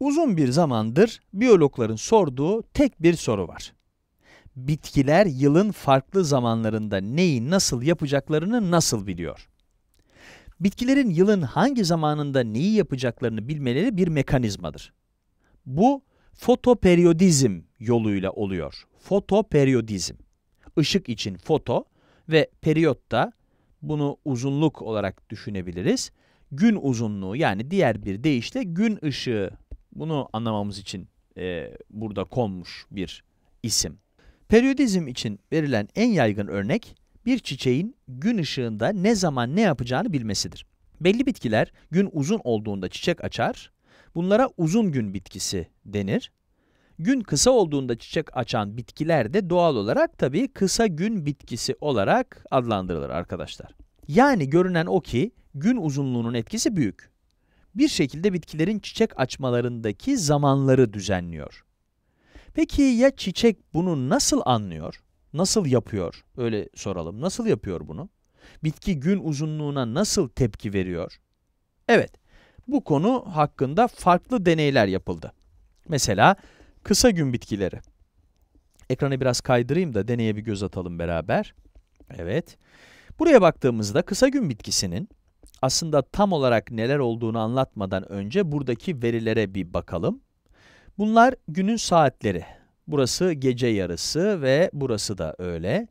Uzun bir zamandır biyologların sorduğu tek bir soru var. Bitkiler yılın farklı zamanlarında neyi nasıl yapacaklarını nasıl biliyor? Bitkilerin yılın hangi zamanında neyi yapacaklarını bilmeleri bir mekanizmadır. Bu fotoperiyodizm yoluyla oluyor. Fotoperiyodizm. Işık için foto ve periyot da bunu uzunluk olarak düşünebiliriz. Gün uzunluğu yani diğer bir deyişle gün ışığı bunu anlamamız için e, burada konmuş bir isim. Periyodizm için verilen en yaygın örnek bir çiçeğin gün ışığında ne zaman ne yapacağını bilmesidir. Belli bitkiler gün uzun olduğunda çiçek açar, bunlara uzun gün bitkisi denir. Gün kısa olduğunda çiçek açan bitkiler de doğal olarak tabii kısa gün bitkisi olarak adlandırılır arkadaşlar. Yani görünen o ki gün uzunluğunun etkisi büyük bir şekilde bitkilerin çiçek açmalarındaki zamanları düzenliyor. Peki ya çiçek bunu nasıl anlıyor? Nasıl yapıyor? Öyle soralım. Nasıl yapıyor bunu? Bitki gün uzunluğuna nasıl tepki veriyor? Evet, bu konu hakkında farklı deneyler yapıldı. Mesela kısa gün bitkileri. Ekranı biraz kaydırayım da deneye bir göz atalım beraber. Evet. Buraya baktığımızda kısa gün bitkisinin aslında tam olarak neler olduğunu anlatmadan önce buradaki verilere bir bakalım. Bunlar günün saatleri. Burası gece yarısı ve burası da öğle.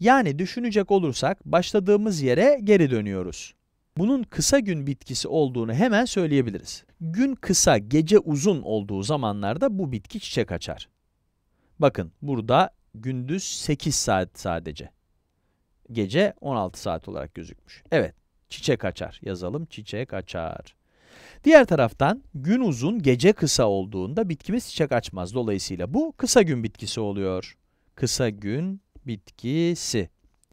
Yani düşünecek olursak başladığımız yere geri dönüyoruz. Bunun kısa gün bitkisi olduğunu hemen söyleyebiliriz. Gün kısa, gece uzun olduğu zamanlarda bu bitki çiçek açar. Bakın burada gündüz 8 saat sadece. Gece 16 saat olarak gözükmüş. Evet, Çiçek açar. Yazalım çiçek açar. Diğer taraftan gün uzun gece kısa olduğunda bitkimiz çiçek açmaz. Dolayısıyla bu kısa gün bitkisi oluyor. Kısa gün bitkisi.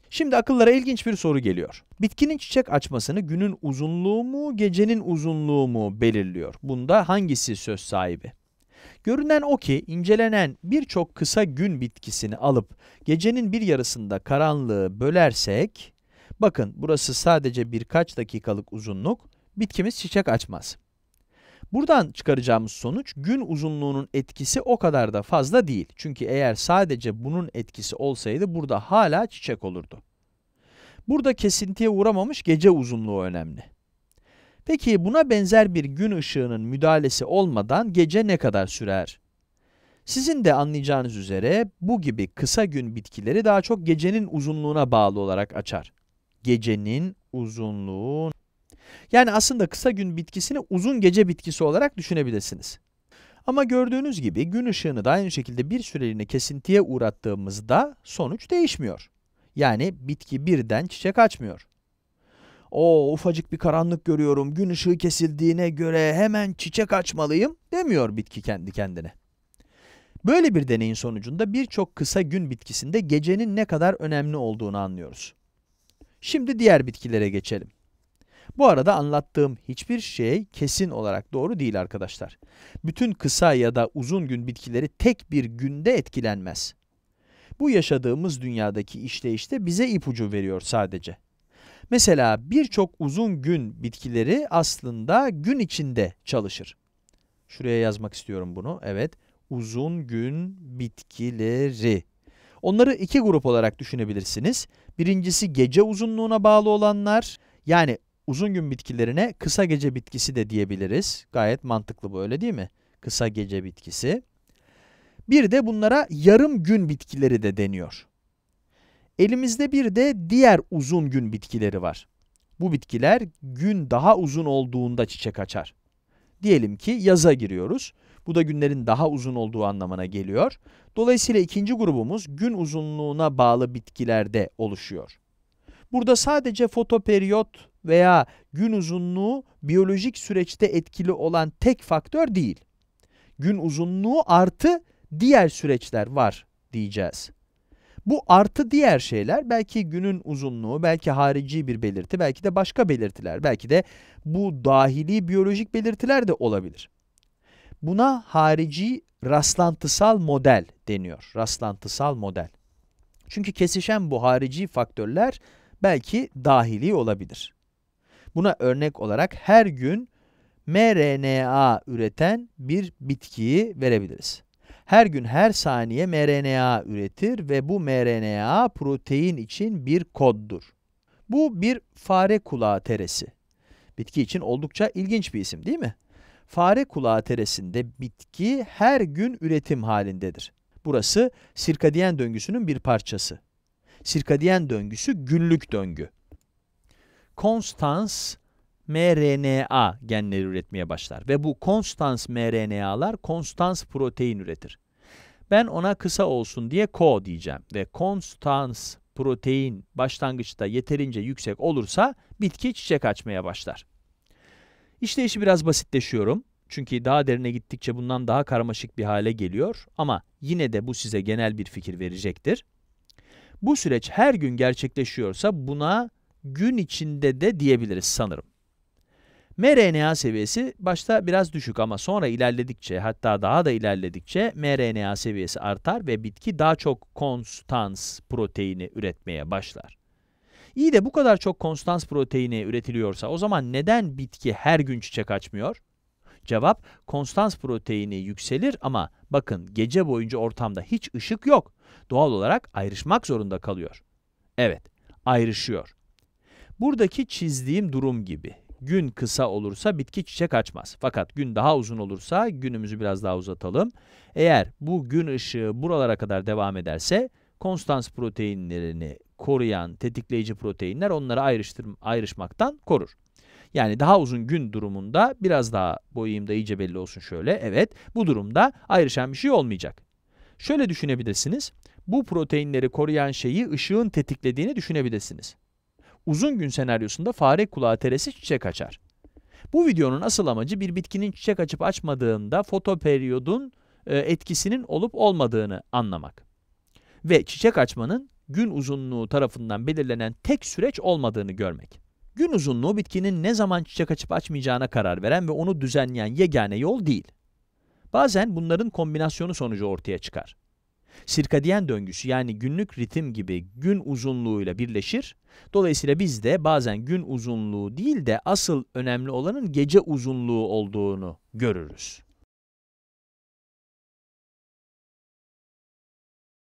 Şimdi akıllara ilginç bir soru geliyor. Bitkinin çiçek açmasını günün uzunluğu mu, gecenin uzunluğu mu belirliyor? Bunda hangisi söz sahibi? Görünen o ki incelenen birçok kısa gün bitkisini alıp gecenin bir yarısında karanlığı bölersek Bakın burası sadece birkaç dakikalık uzunluk, bitkimiz çiçek açmaz. Buradan çıkaracağımız sonuç gün uzunluğunun etkisi o kadar da fazla değil. Çünkü eğer sadece bunun etkisi olsaydı burada hala çiçek olurdu. Burada kesintiye uğramamış gece uzunluğu önemli. Peki buna benzer bir gün ışığının müdahalesi olmadan gece ne kadar sürer? Sizin de anlayacağınız üzere bu gibi kısa gün bitkileri daha çok gecenin uzunluğuna bağlı olarak açar gecenin uzunluğu. Yani aslında kısa gün bitkisini uzun gece bitkisi olarak düşünebilirsiniz. Ama gördüğünüz gibi gün ışığını da aynı şekilde bir süreliğine kesintiye uğrattığımızda sonuç değişmiyor. Yani bitki birden çiçek açmıyor. O ufacık bir karanlık görüyorum, gün ışığı kesildiğine göre hemen çiçek açmalıyım demiyor bitki kendi kendine. Böyle bir deneyin sonucunda birçok kısa gün bitkisinde gecenin ne kadar önemli olduğunu anlıyoruz. Şimdi diğer bitkilere geçelim. Bu arada anlattığım hiçbir şey kesin olarak doğru değil arkadaşlar. Bütün kısa ya da uzun gün bitkileri tek bir günde etkilenmez. Bu yaşadığımız dünyadaki işleyişte bize ipucu veriyor sadece. Mesela birçok uzun gün bitkileri aslında gün içinde çalışır. Şuraya yazmak istiyorum bunu. Evet, uzun gün bitkileri. Onları iki grup olarak düşünebilirsiniz. Birincisi gece uzunluğuna bağlı olanlar. Yani uzun gün bitkilerine kısa gece bitkisi de diyebiliriz. Gayet mantıklı bu öyle değil mi? Kısa gece bitkisi. Bir de bunlara yarım gün bitkileri de deniyor. Elimizde bir de diğer uzun gün bitkileri var. Bu bitkiler gün daha uzun olduğunda çiçek açar. Diyelim ki yaza giriyoruz. Bu da günlerin daha uzun olduğu anlamına geliyor. Dolayısıyla ikinci grubumuz gün uzunluğuna bağlı bitkilerde oluşuyor. Burada sadece fotoperiyot veya gün uzunluğu biyolojik süreçte etkili olan tek faktör değil. Gün uzunluğu artı diğer süreçler var diyeceğiz. Bu artı diğer şeyler belki günün uzunluğu, belki harici bir belirti, belki de başka belirtiler, belki de bu dahili biyolojik belirtiler de olabilir. Buna harici rastlantısal model deniyor. Rastlantısal model. Çünkü kesişen bu harici faktörler belki dahili olabilir. Buna örnek olarak her gün mRNA üreten bir bitkiyi verebiliriz. Her gün her saniye mRNA üretir ve bu mRNA protein için bir koddur. Bu bir fare kulağı teresi. Bitki için oldukça ilginç bir isim değil mi? Fare kulağı teresinde bitki her gün üretim halindedir. Burası sirkadiyen döngüsünün bir parçası. Sirkadiyen döngüsü günlük döngü. Konstans mRNA genleri üretmeye başlar ve bu konstans mRNA'lar konstans protein üretir. Ben ona kısa olsun diye ko diyeceğim ve konstans protein başlangıçta yeterince yüksek olursa bitki çiçek açmaya başlar. İşte işi biraz basitleşiyorum. Çünkü daha derine gittikçe bundan daha karmaşık bir hale geliyor ama yine de bu size genel bir fikir verecektir. Bu süreç her gün gerçekleşiyorsa buna gün içinde de diyebiliriz sanırım. mRNA seviyesi başta biraz düşük ama sonra ilerledikçe hatta daha da ilerledikçe mRNA seviyesi artar ve bitki daha çok konstans proteini üretmeye başlar. İyi de bu kadar çok konstans proteini üretiliyorsa o zaman neden bitki her gün çiçek açmıyor? Cevap, konstans proteini yükselir ama bakın gece boyunca ortamda hiç ışık yok. Doğal olarak ayrışmak zorunda kalıyor. Evet, ayrışıyor. Buradaki çizdiğim durum gibi. Gün kısa olursa bitki çiçek açmaz. Fakat gün daha uzun olursa günümüzü biraz daha uzatalım. Eğer bu gün ışığı buralara kadar devam ederse konstans proteinlerini koruyan tetikleyici proteinler onları ayrıştır, ayrışmaktan korur. Yani daha uzun gün durumunda biraz daha boyayım da iyice belli olsun şöyle. Evet bu durumda ayrışan bir şey olmayacak. Şöyle düşünebilirsiniz. Bu proteinleri koruyan şeyi ışığın tetiklediğini düşünebilirsiniz. Uzun gün senaryosunda fare kulağı teresi çiçek açar. Bu videonun asıl amacı bir bitkinin çiçek açıp açmadığında fotoperiyodun e, etkisinin olup olmadığını anlamak. Ve çiçek açmanın gün uzunluğu tarafından belirlenen tek süreç olmadığını görmek. Gün uzunluğu bitkinin ne zaman çiçek açıp açmayacağına karar veren ve onu düzenleyen yegane yol değil. Bazen bunların kombinasyonu sonucu ortaya çıkar. Sirkadiyen döngüsü yani günlük ritim gibi gün uzunluğuyla birleşir. Dolayısıyla biz de bazen gün uzunluğu değil de asıl önemli olanın gece uzunluğu olduğunu görürüz.